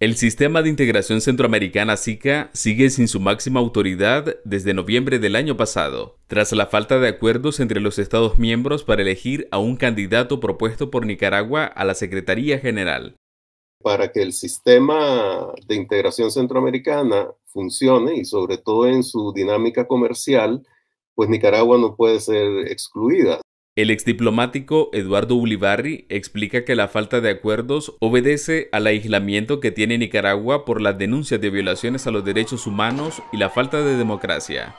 El Sistema de Integración Centroamericana SICA sigue sin su máxima autoridad desde noviembre del año pasado, tras la falta de acuerdos entre los Estados miembros para elegir a un candidato propuesto por Nicaragua a la Secretaría General. Para que el sistema de integración centroamericana funcione y sobre todo en su dinámica comercial, pues Nicaragua no puede ser excluida. El exdiplomático Eduardo Ulibarri explica que la falta de acuerdos obedece al aislamiento que tiene Nicaragua por las denuncias de violaciones a los derechos humanos y la falta de democracia.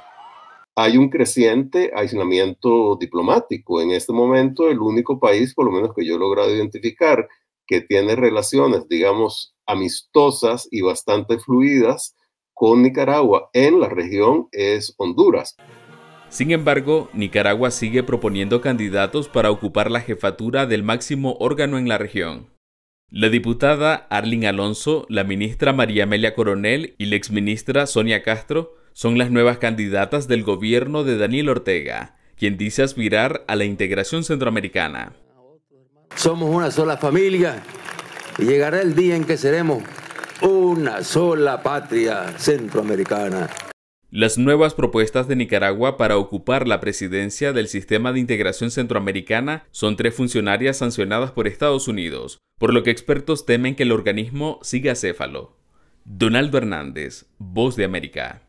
Hay un creciente aislamiento diplomático. En este momento, el único país, por lo menos que yo he logrado identificar, que tiene relaciones, digamos, amistosas y bastante fluidas con Nicaragua en la región es Honduras. Sin embargo, Nicaragua sigue proponiendo candidatos para ocupar la jefatura del máximo órgano en la región. La diputada Arlene Alonso, la ministra María Amelia Coronel y la exministra Sonia Castro son las nuevas candidatas del gobierno de Daniel Ortega, quien dice aspirar a la integración centroamericana. Somos una sola familia y llegará el día en que seremos una sola patria centroamericana. Las nuevas propuestas de Nicaragua para ocupar la presidencia del Sistema de Integración Centroamericana son tres funcionarias sancionadas por Estados Unidos, por lo que expertos temen que el organismo siga céfalo. Donaldo Hernández, Voz de América.